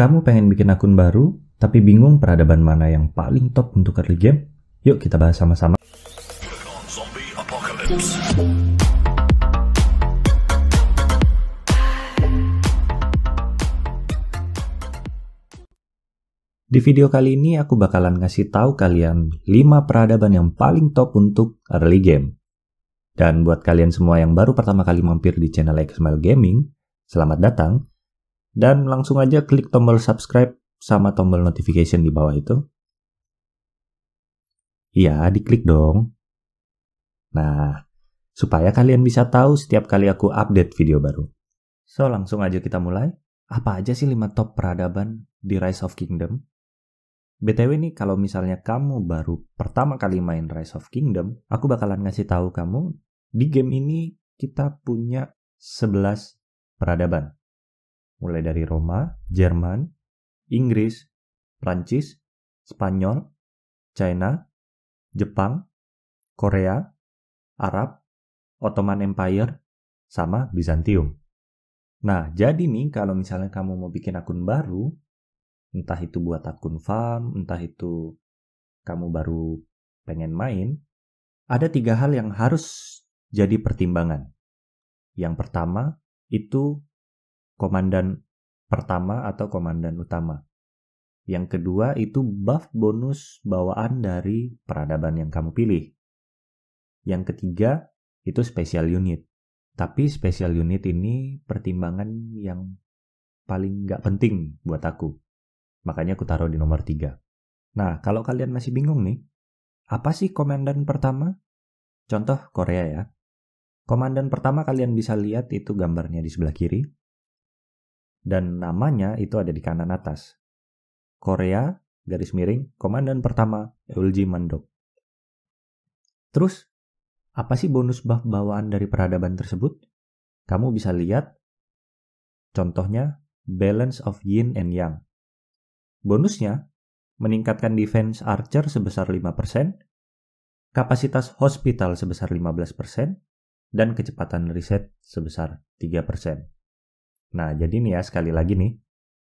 Kamu pengen bikin akun baru, tapi bingung peradaban mana yang paling top untuk early game? Yuk kita bahas sama-sama. Di video kali ini aku bakalan ngasih tahu kalian 5 peradaban yang paling top untuk early game. Dan buat kalian semua yang baru pertama kali mampir di channel XML Gaming, selamat datang dan langsung aja klik tombol subscribe sama tombol notification di bawah itu. Iya, diklik dong. Nah, supaya kalian bisa tahu setiap kali aku update video baru. So, langsung aja kita mulai. Apa aja sih 5 top peradaban di Rise of Kingdom? BTW nih, kalau misalnya kamu baru pertama kali main Rise of Kingdom, aku bakalan ngasih tahu kamu di game ini kita punya 11 peradaban mulai dari Roma, Jerman, Inggris, Prancis, Spanyol, China, Jepang, Korea, Arab, Ottoman Empire, sama Bizantium. Nah, jadi nih kalau misalnya kamu mau bikin akun baru, entah itu buat akun farm, entah itu kamu baru pengen main, ada tiga hal yang harus jadi pertimbangan. Yang pertama, itu komandan pertama atau komandan utama. Yang kedua itu buff bonus bawaan dari peradaban yang kamu pilih. Yang ketiga itu special unit. Tapi special unit ini pertimbangan yang paling nggak penting buat aku. Makanya aku taruh di nomor tiga. Nah, kalau kalian masih bingung nih, apa sih komandan pertama? Contoh Korea ya. Komandan pertama kalian bisa lihat itu gambarnya di sebelah kiri dan namanya itu ada di kanan atas. Korea, garis miring, Komandan Pertama Eulji Mandok. Terus, apa sih bonus buff bawaan dari peradaban tersebut? Kamu bisa lihat, contohnya, Balance of Yin and Yang. Bonusnya, meningkatkan defense archer sebesar 5%, kapasitas hospital sebesar 15%, dan kecepatan riset sebesar 3%. Nah, jadi nih ya sekali lagi nih,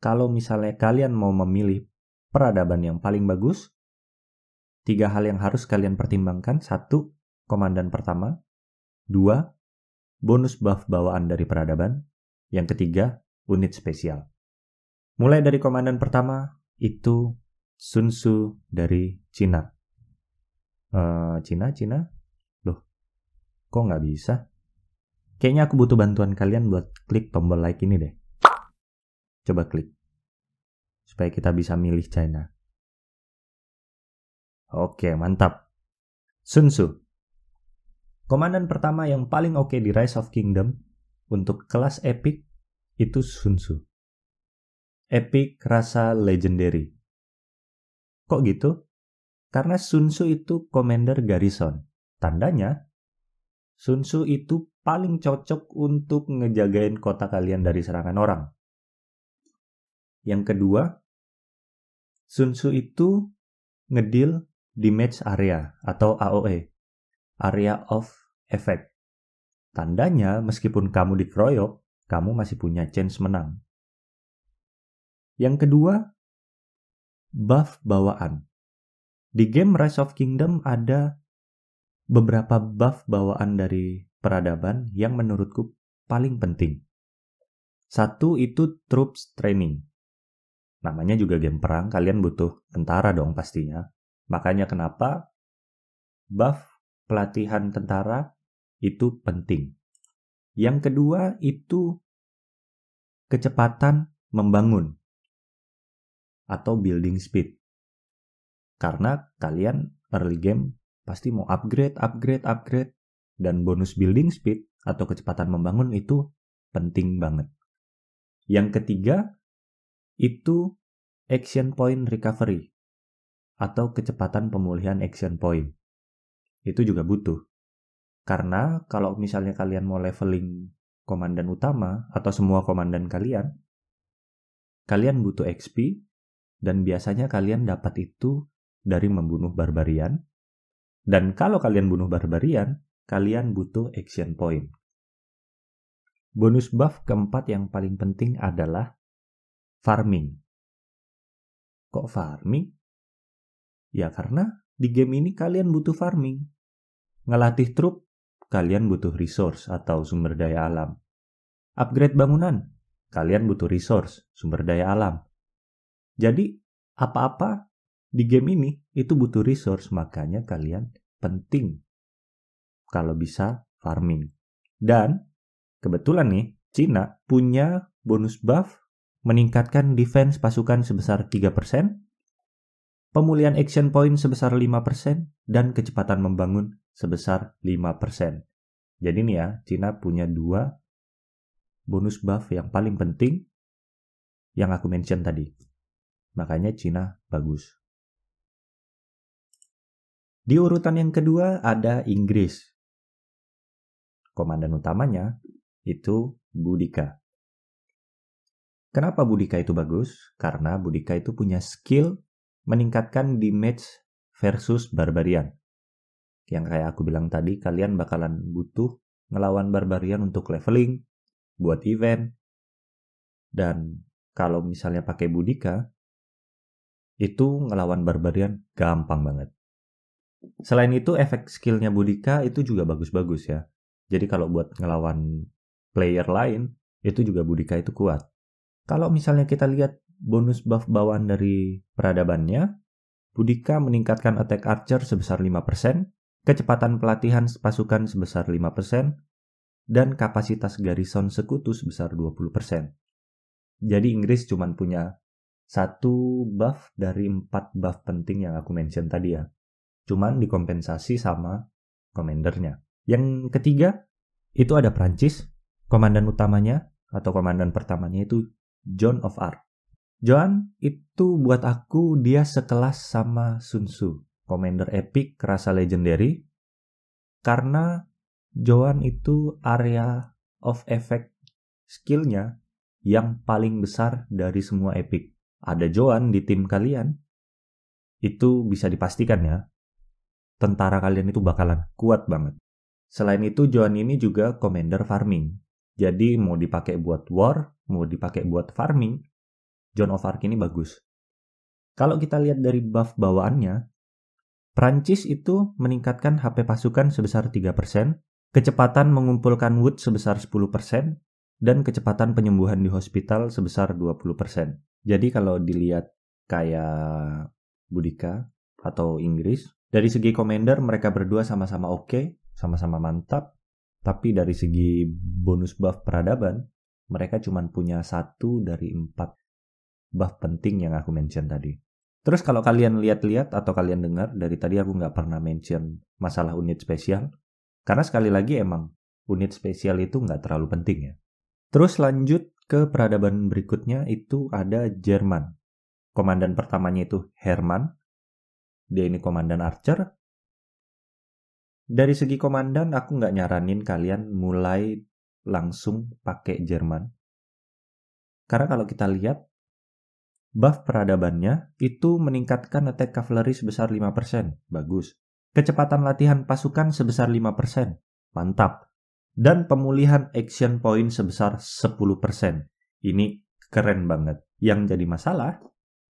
kalau misalnya kalian mau memilih peradaban yang paling bagus, tiga hal yang harus kalian pertimbangkan. Satu, komandan pertama. Dua, bonus buff bawaan dari peradaban. Yang ketiga, unit spesial. Mulai dari komandan pertama, itu Sun Tzu dari Cina. Uh, Cina, Cina? Loh, kok nggak bisa? Kayaknya aku butuh bantuan kalian buat klik tombol like ini deh. Coba klik. Supaya kita bisa milih China. Oke, mantap. Sun Tzu. Komandan pertama yang paling oke di Rise of Kingdom untuk kelas epic itu Sun Tzu. Epic rasa legendary. Kok gitu? Karena Sun Tzu itu komander garrison. Tandanya, Sun itu paling cocok untuk ngejagain kota kalian dari serangan orang. Yang kedua, Sun itu ngedil di match area atau AOE, area of effect. Tandanya meskipun kamu dikeroyok, kamu masih punya chance menang. Yang kedua, buff bawaan. Di game Rise of Kingdom ada beberapa buff bawaan dari peradaban yang menurutku paling penting. Satu itu troops training. Namanya juga game perang, kalian butuh tentara dong pastinya. Makanya kenapa buff pelatihan tentara itu penting. Yang kedua itu kecepatan membangun atau building speed. Karena kalian early game pasti mau upgrade, upgrade, upgrade. Dan bonus building speed atau kecepatan membangun itu penting banget. Yang ketiga, itu action point recovery atau kecepatan pemulihan action point. Itu juga butuh. Karena kalau misalnya kalian mau leveling komandan utama atau semua komandan kalian, kalian butuh XP dan biasanya kalian dapat itu dari membunuh barbarian dan kalau kalian bunuh barbarian, kalian butuh action point. Bonus buff keempat yang paling penting adalah farming. Kok farming? Ya karena di game ini kalian butuh farming. Ngelatih trup, kalian butuh resource atau sumber daya alam. Upgrade bangunan, kalian butuh resource, sumber daya alam. Jadi, apa-apa di game ini itu butuh resource makanya kalian penting kalau bisa farming. Dan kebetulan nih Cina punya bonus buff meningkatkan defense pasukan sebesar 3%, pemulihan action point sebesar 5%, dan kecepatan membangun sebesar 5%. Jadi nih ya, Cina punya dua bonus buff yang paling penting yang aku mention tadi. Makanya Cina bagus. Di urutan yang kedua ada Inggris. Komandan utamanya itu Budika. Kenapa Budika itu bagus? Karena Budika itu punya skill meningkatkan damage versus barbarian. Yang kayak aku bilang tadi, kalian bakalan butuh ngelawan barbarian untuk leveling, buat event. Dan kalau misalnya pakai Budika, itu ngelawan barbarian gampang banget. Selain itu efek skillnya Budika itu juga bagus-bagus ya. Jadi kalau buat ngelawan player lain itu juga Budika itu kuat. Kalau misalnya kita lihat bonus buff bawaan dari peradabannya, Budika meningkatkan attack archer sebesar 5%, kecepatan pelatihan pasukan sebesar 5%, dan kapasitas garison sekutu sebesar 20%. Jadi Inggris cuma punya satu buff dari empat buff penting yang aku mention tadi ya cuman dikompensasi sama komandernya. Yang ketiga, itu ada Prancis, komandan utamanya atau komandan pertamanya itu John of Arc. John itu buat aku dia sekelas sama Sun Tzu, komander epic rasa legendary, karena John itu area of effect skillnya yang paling besar dari semua epic. Ada Joan di tim kalian, itu bisa dipastikan ya, tentara kalian itu bakalan kuat banget. Selain itu, Johan ini juga commander farming. Jadi mau dipakai buat war, mau dipakai buat farming, John of Arc ini bagus. Kalau kita lihat dari buff bawaannya, Prancis itu meningkatkan HP pasukan sebesar 3%, kecepatan mengumpulkan wood sebesar 10%, dan kecepatan penyembuhan di hospital sebesar 20%. Jadi kalau dilihat kayak Budika atau Inggris, dari segi commander mereka berdua sama-sama oke, okay, sama-sama mantap, tapi dari segi bonus buff peradaban mereka cuma punya satu dari empat buff penting yang aku mention tadi. Terus kalau kalian lihat-lihat atau kalian dengar dari tadi aku nggak pernah mention masalah unit spesial, karena sekali lagi emang unit spesial itu nggak terlalu penting ya. Terus lanjut ke peradaban berikutnya itu ada Jerman. Komandan pertamanya itu Herman, dia ini komandan Archer. Dari segi komandan, aku nggak nyaranin kalian mulai langsung pakai Jerman. Karena kalau kita lihat, buff peradabannya itu meningkatkan attack cavalry sebesar 5%. Bagus. Kecepatan latihan pasukan sebesar 5%. Mantap. Dan pemulihan action point sebesar 10%. Ini keren banget. Yang jadi masalah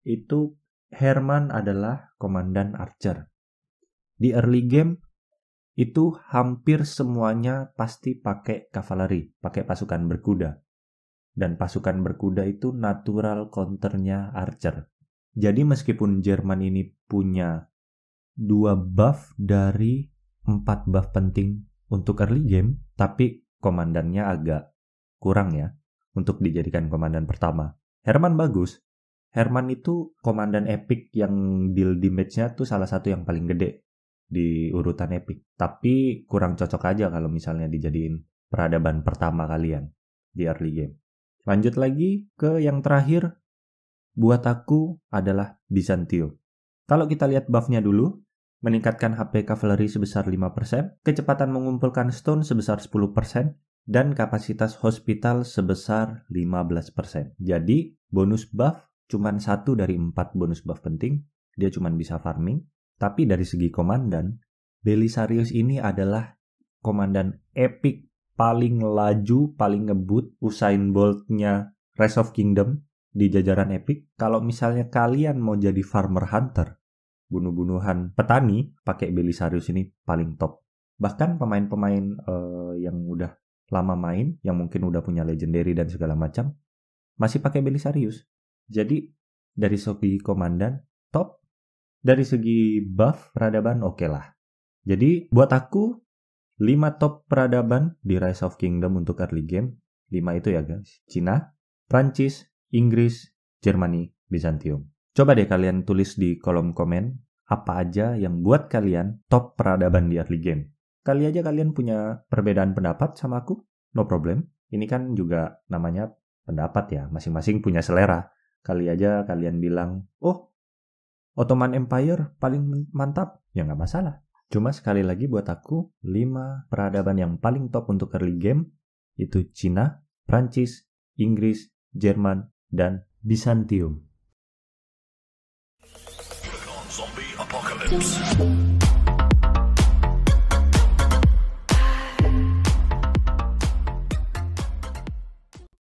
itu Herman adalah komandan Archer. Di early game itu hampir semuanya pasti pakai kavaleri, pakai pasukan berkuda. Dan pasukan berkuda itu natural counternya Archer. Jadi meskipun Jerman ini punya dua buff dari empat buff penting untuk early game, tapi komandannya agak kurang ya untuk dijadikan komandan pertama. Herman bagus, Herman itu komandan Epic yang deal damage-nya tuh salah satu yang paling gede di urutan Epic. Tapi kurang cocok aja kalau misalnya dijadiin peradaban pertama kalian di early game. Lanjut lagi ke yang terakhir, buat aku adalah Byzantium. Kalau kita lihat buff-nya dulu, meningkatkan HP Cavalry sebesar 5%, kecepatan mengumpulkan stone sebesar 10%, dan kapasitas hospital sebesar 15%. Jadi, bonus buff cuman satu dari empat bonus buff penting, dia cuman bisa farming. Tapi dari segi komandan, Belisarius ini adalah komandan epic paling laju, paling ngebut, Usain Bolt-nya Rise of Kingdom di jajaran epic. Kalau misalnya kalian mau jadi farmer hunter, bunuh-bunuhan petani, pakai Belisarius ini paling top. Bahkan pemain-pemain uh, yang udah lama main, yang mungkin udah punya legendary dan segala macam, masih pakai Belisarius. Jadi dari segi komandan top, dari segi buff peradaban oke okay lah. Jadi buat aku 5 top peradaban di Rise of Kingdom untuk early game, 5 itu ya guys. Cina, Prancis, Inggris, Jermani, Bizantium. Coba deh kalian tulis di kolom komen apa aja yang buat kalian top peradaban di early game. Kali aja kalian punya perbedaan pendapat sama aku, no problem. Ini kan juga namanya pendapat ya, masing-masing punya selera. Kali aja kalian bilang, oh Ottoman Empire paling mantap. Ya nggak masalah. Cuma sekali lagi buat aku, 5 peradaban yang paling top untuk early game itu Cina, Prancis, Inggris, Jerman, dan Bizantium. Zombie Apocalypse.